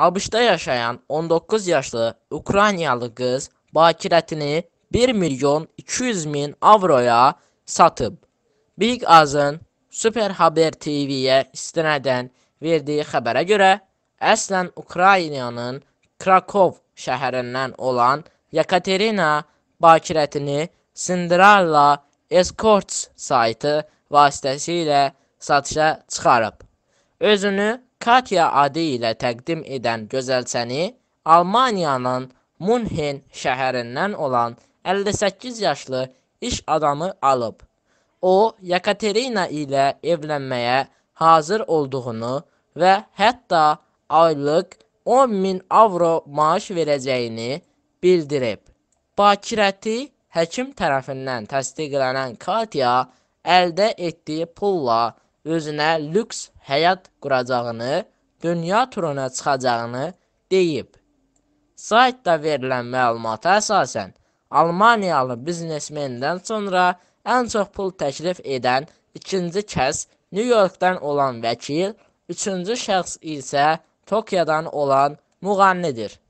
ABŞ-da yaşayan 19 yaşlı Ukraynalı qız bakirətini 1 milyon 200 min avroya satıb. Big Azın Super Haber TV-yə istinədən verdiyi xəbərə görə, əslən Ukraynanın Krakov şəhərindən olan Yekaterina bakirətini Cinderella Escorts saytı vasitəsilə satışa çıxarıb özünü Katya adı ilə təqdim edən gözəlçəni Almaniyanın Münhen şəhərindən olan 58 yaşlı iş adamı alıb. O, Yekaterina ilə evlənməyə hazır olduğunu və hətta aylıq 10 min avro maaş verəcəyini bildirib. Bakirəti həkim tərəfindən təsdiqlənən Katya əldə etdiyi pulla özünə lüks həyat quracağını, dünya turuna çıxacağını deyib. Saytda verilən məlumata əsasən, Almaniyalı biznesmendən sonra ən çox pul təklif edən ikinci kəs Nyu-Yorkdan olan vəkil, üçüncü şəxs isə Tokyadan olan müğənnidir.